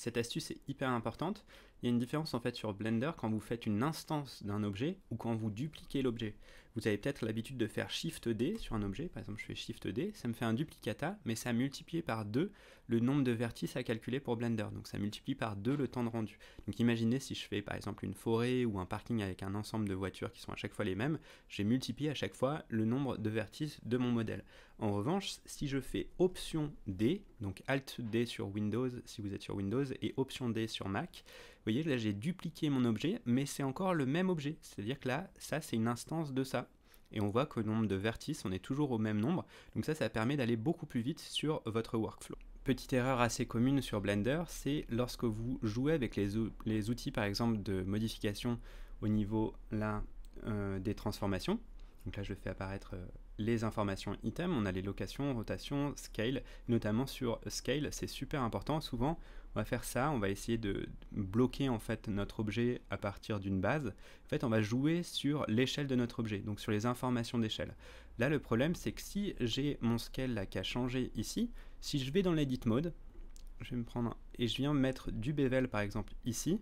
cette astuce est hyper importante il y a une différence en fait sur Blender quand vous faites une instance d'un objet ou quand vous dupliquez l'objet. Vous avez peut-être l'habitude de faire Shift D sur un objet, par exemple je fais Shift D, ça me fait un duplicata, mais ça multiplie par 2 le nombre de vertices à calculer pour Blender, donc ça multiplie par 2 le temps de rendu. Donc imaginez si je fais par exemple une forêt ou un parking avec un ensemble de voitures qui sont à chaque fois les mêmes, j'ai multiplié à chaque fois le nombre de vertices de mon modèle. En revanche, si je fais Option D, donc Alt D sur Windows si vous êtes sur Windows et Option D sur Mac, vous voyez, là j'ai dupliqué mon objet, mais c'est encore le même objet. C'est-à-dire que là, ça c'est une instance de ça. Et on voit que le nombre de vertices, on est toujours au même nombre. Donc ça, ça permet d'aller beaucoup plus vite sur votre workflow. Petite erreur assez commune sur Blender, c'est lorsque vous jouez avec les, les, outils par exemple de modification au niveau là euh, des transformations. Donc là je fais apparaître euh, les informations items, on a les locations, rotation, scale, notamment sur scale, c'est super important. Souvent on va faire ça, on va essayer de bloquer en fait notre objet à partir d'une base. En fait, on va jouer sur l'échelle de notre objet, donc sur les informations d'échelle. Là, le problème, c'est que si j'ai mon scale qui a changé ici, si je vais dans l'edit mode, je vais me prendre et je viens mettre du bevel par exemple ici,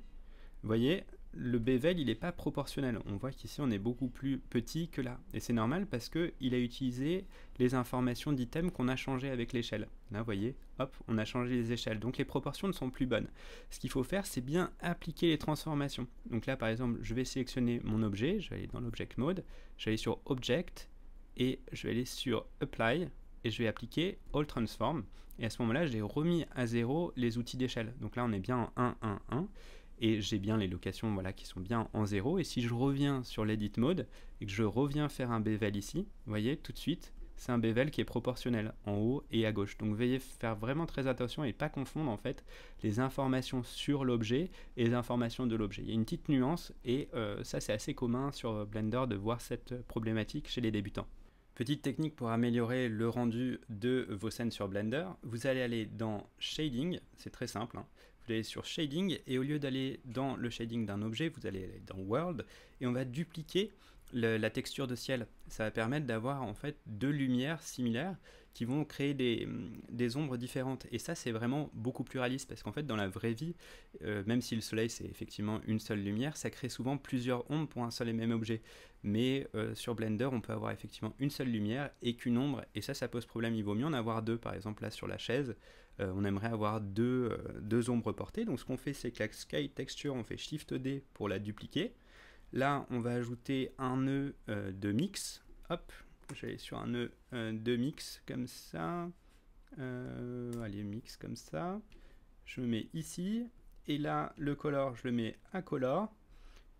vous voyez, le bevel, il n'est pas proportionnel. On voit qu'ici, on est beaucoup plus petit que là. Et c'est normal parce qu'il a utilisé les informations d'item qu'on a changé avec l'échelle. Là, vous voyez, hop, on a changé les échelles. Donc, les proportions ne sont plus bonnes. Ce qu'il faut faire, c'est bien appliquer les transformations. Donc là, par exemple, je vais sélectionner mon objet. Je vais aller dans l'Object Mode. Je vais aller sur Object et je vais aller sur Apply et je vais appliquer All Transform. Et à ce moment-là, j'ai remis à zéro les outils d'échelle. Donc là, on est bien en 1, 1, 1 et j'ai bien les locations voilà, qui sont bien en zéro. Et si je reviens sur l'edit mode et que je reviens faire un bevel ici, vous voyez, tout de suite, c'est un bevel qui est proportionnel en haut et à gauche. Donc veillez faire vraiment très attention et pas confondre en fait les informations sur l'objet et les informations de l'objet. Il y a une petite nuance et euh, ça c'est assez commun sur Blender de voir cette problématique chez les débutants. Petite technique pour améliorer le rendu de vos scènes sur Blender, vous allez aller dans Shading, c'est très simple, hein sur Shading et au lieu d'aller dans le shading d'un objet, vous allez dans World et on va dupliquer la texture de ciel. Ça va permettre d'avoir en fait deux lumières similaires qui vont créer des, ombres différentes. Et ça, c'est vraiment beaucoup plus réaliste parce qu'en fait, dans la vraie vie, euh, même si le soleil c'est effectivement une seule lumière, ça crée souvent plusieurs ombres pour un seul et même objet mais euh, sur Blender, on peut avoir effectivement une seule lumière et qu'une ombre, et ça, ça pose problème. Il vaut mieux en avoir deux, par exemple, là sur la chaise, euh, on aimerait avoir euh, deux, ombres portées. Donc, ce qu'on fait, c'est que la Sky Texture, on fait Shift D pour la dupliquer. Là, on va ajouter un nœud e, de mix. Hop, j'allais sur un nœud e, de mix comme ça. allez, mix comme ça. Je me mets ici. Et là, le color, je le mets à color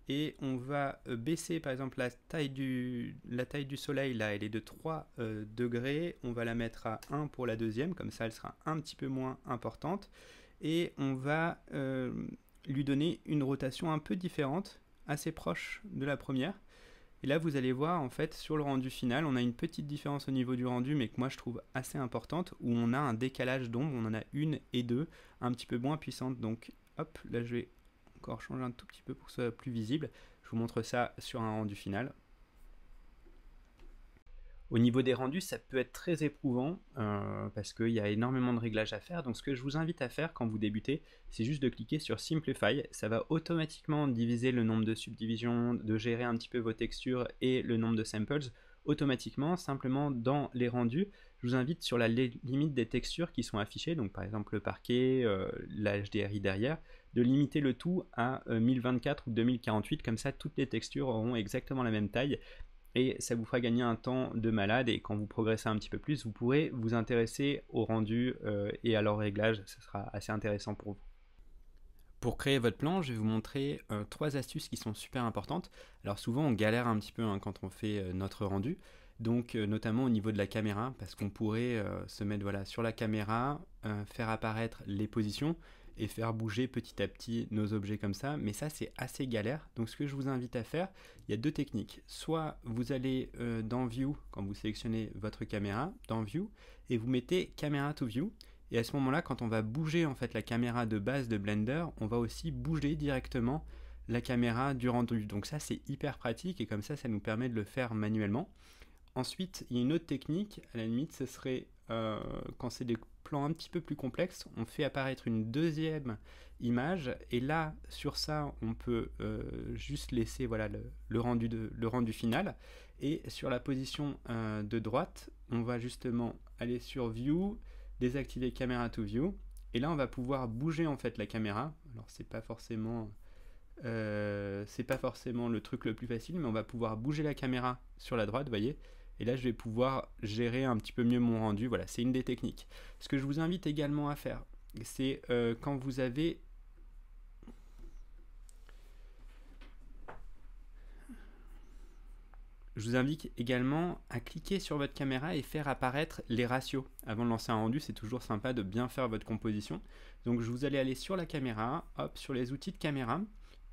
et on va euh, baisser par exemple la taille du, la taille du soleil, là elle est de 3 euh, degrés, on va la mettre à 1 pour la deuxième, comme ça elle sera un petit peu moins importante, et on va euh, lui donner une rotation un peu différente, assez proche de la première. Et là vous allez voir en fait sur le rendu final, on a une petite différence au niveau du rendu, mais que moi je trouve assez importante, où on a un décalage d'ombre, on en a une et deux, un petit peu moins puissante, donc hop, là je vais encore changer un tout petit peu pour que ce soit plus visible. Je vous montre ça sur un rendu final. Au niveau des rendus, ça peut être très éprouvant euh, parce qu'il y a énormément de réglages à faire. Donc ce que je vous invite à faire quand vous débutez, c'est juste de cliquer sur Simplify. Ça va automatiquement diviser le nombre de subdivisions, de gérer un petit peu vos textures et le nombre de samples automatiquement, simplement dans les rendus. Je vous invite sur la limite des textures qui sont affichées, donc par exemple le parquet, euh, la HDRI derrière, de limiter le tout à 1024 euh, ou 2048, comme ça toutes les textures auront exactement la même taille et ça vous fera gagner un temps de malade et quand vous progressez un petit peu plus, vous pourrez vous intéresser aux rendus euh, et à leur réglage, ce sera assez intéressant pour vous. Pour créer votre plan, je vais vous montrer euh, trois astuces qui sont super importantes. Alors souvent on galère un petit peu hein, quand on fait euh, notre rendu, donc euh, notamment au niveau de la caméra, parce qu'on pourrait se mettre voilà, sur la caméra, faire apparaître les positions et faire bouger petit à petit nos objets comme ça, mais ça c'est assez galère. Donc ce que je vous invite à faire, il y a deux techniques. Soit vous allez dans View, quand vous sélectionnez votre caméra, dans View, et vous mettez Camera to View, et à ce moment-là, quand on va bouger en fait la caméra de base de Blender, on va aussi bouger directement la caméra du rendu. Donc ça, c'est hyper pratique et comme ça, ça nous permet de le faire manuellement. Ensuite, il y a une autre technique, à la limite, ce serait euh, quand c'est des plans un petit peu plus complexes, on fait apparaître une deuxième image et là, sur ça, on peut euh, juste laisser voilà, le, rendu le rendu final. Et sur la position euh, de droite, on va justement aller sur View, désactiver caméra to View. Et là, on va pouvoir bouger en fait la caméra. Alors, c'est pas forcément euh, c'est pas forcément le truc le plus facile, mais on va pouvoir bouger la caméra sur la droite, voyez. Et là, je vais pouvoir gérer un petit peu mieux mon rendu. Voilà, c'est une des techniques. Ce que je vous invite également à faire, c'est euh, quand vous avez Je vous invite également à cliquer sur votre caméra et faire apparaître les ratios. Avant de lancer un rendu, c'est toujours sympa de bien faire votre composition. Donc je vous allez aller sur la caméra, hop, sur les outils de caméra.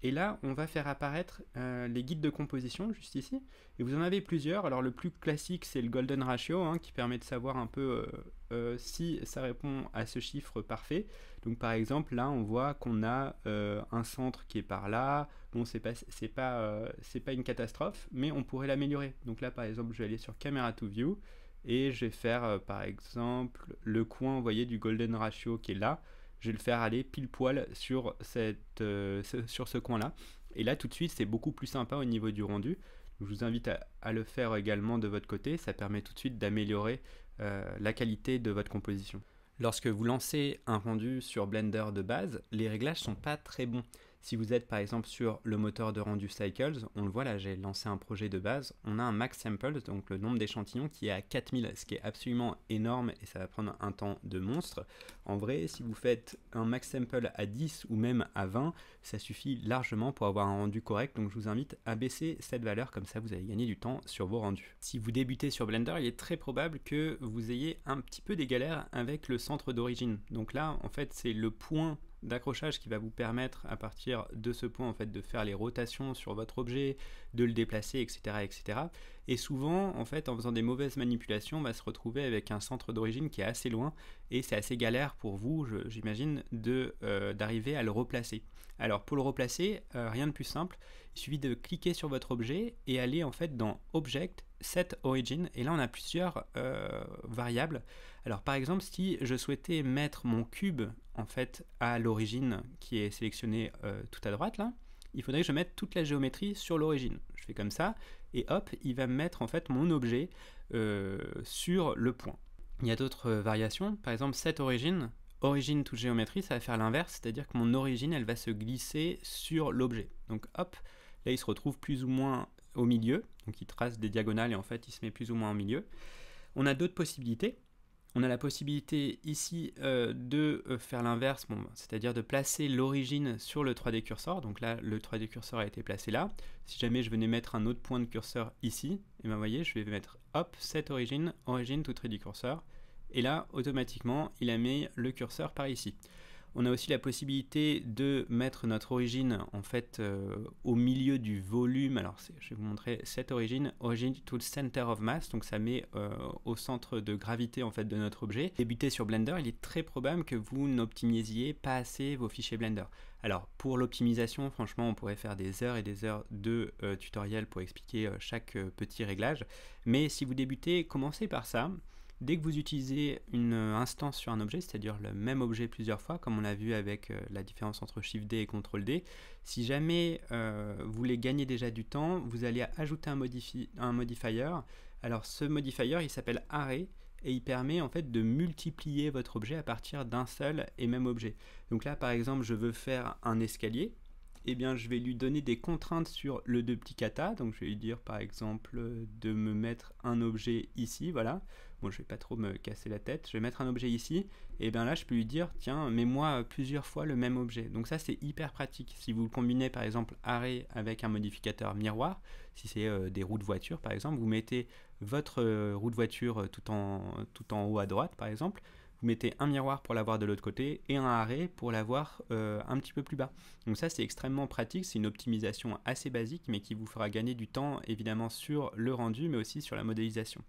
Et là, on va faire apparaître euh, les guides de composition, juste ici. Et vous en avez plusieurs. Alors le plus classique, c'est le Golden Ratio, hein, qui permet de savoir un peu euh, euh, si ça répond à ce chiffre parfait. Donc par exemple, là, on voit qu'on a euh, un centre qui est par là. Bon, c'est pas, euh, pas, une catastrophe, mais on pourrait l'améliorer. Donc là, par exemple, je vais aller sur Camera to View et je vais faire, euh, par exemple, le coin, vous voyez, du golden ratio qui est là. Je vais le faire aller pile poil sur, ce coin-là. Et là, tout de suite, c'est beaucoup plus sympa au niveau du rendu. Je vous invite à, le faire également de votre côté, ça permet tout de suite d'améliorer la qualité de votre composition. Lorsque vous lancez un rendu sur Blender de base, les réglages sont pas très bons. Si vous êtes par exemple sur le moteur de rendu Cycles, on le voit là, j'ai lancé un projet de base, on a un max samples, donc le nombre d'échantillons qui est à 4000, ce qui est absolument énorme et ça va prendre un temps de monstre. En vrai, si vous faites un max sample à 10 ou même à 20, ça suffit largement pour avoir un rendu correct, donc je vous invite à baisser cette valeur, comme ça vous allez gagner du temps sur vos rendus. Si vous débutez sur Blender, il est très probable que vous ayez un petit peu des galères avec le centre d'origine. Donc là, en fait, c'est le point d'accrochage qui va vous permettre à partir de ce point en fait de faire les rotations sur votre objet, de le déplacer, etc. etc. Et souvent, en fait, en faisant des mauvaises manipulations, on va se retrouver avec un centre d'origine qui est assez loin et c'est assez galère pour vous, j'imagine, de euh, d'arriver à le replacer. Alors pour le replacer, euh, rien de plus simple, il suffit de cliquer sur votre objet et aller en fait dans Object, Set Origin, et là on a plusieurs euh, variables. Alors par exemple, si je souhaitais mettre mon cube en fait, à l'origine qui est sélectionnée euh, tout à droite, là, il faudrait que je mette toute la géométrie sur l'origine. Je fais comme ça, et hop, il va mettre en fait mon objet euh, sur le point. Il y a d'autres variations, par exemple cette origine, origine toute géométrie, ça va faire l'inverse, c'est-à-dire que mon origine, elle va se glisser sur l'objet. Donc hop, là il se retrouve plus ou moins au milieu, donc il trace des diagonales et en fait il se met plus ou moins au milieu. On a d'autres possibilités, on a la possibilité ici euh, de euh, faire l'inverse, c'est-à-dire de placer l'origine sur le 3D curseur. Donc là, le 3D curseur a été placé là. Si jamais je venais mettre un autre point de curseur ici, et eh ben, voyez, je vais mettre hop, cette origine, origine tout 3D curseur. Et là, automatiquement, il a mis le curseur par ici. On a aussi la possibilité de mettre notre origine en fait euh, au milieu du volume. Alors je vais vous montrer cette origine, origin to the center of mass, donc ça met euh, au centre de gravité en fait de notre objet. débuter sur Blender, il est très probable que vous n'optimisiez pas assez vos fichiers Blender. Alors pour l'optimisation, franchement, on pourrait faire des heures et des heures de euh, tutoriels pour expliquer chaque petit réglage. Mais si vous débutez, commencez par ça. Dès que vous utilisez une euh, instance sur un objet, c'est-à-dire le même objet plusieurs fois, comme on l'a vu avec euh, la différence entre Shift D et Ctrl D, si jamais euh, vous voulez gagner déjà du temps, vous allez ajouter un, un modifier. Alors ce modifier, il s'appelle array et il permet en fait de multiplier votre objet à partir d'un seul et même objet. Donc là par exemple, je veux faire un escalier. Eh bien, je vais lui donner des contraintes sur le duplicata. Donc, je vais lui dire, par exemple, de me mettre un objet ici, voilà. Bon, je vais pas trop me casser la tête. Je vais mettre un objet ici. Et bien là, je peux lui dire, tiens, mets-moi plusieurs fois le même objet. Donc ça, c'est hyper pratique. Si vous combinez, par exemple, arrêt avec un modificateur miroir, si c'est euh, des roues de voiture, par exemple, vous mettez votre euh, roue de voiture euh, tout en, haut à droite, par exemple. Vous mettez un miroir pour l'avoir de l'autre côté et un arrêt pour l'avoir un petit peu plus bas. Donc ça, c'est extrêmement pratique. C'est une optimisation assez basique, mais qui vous fera gagner du temps, évidemment, sur le rendu, mais aussi sur la modélisation.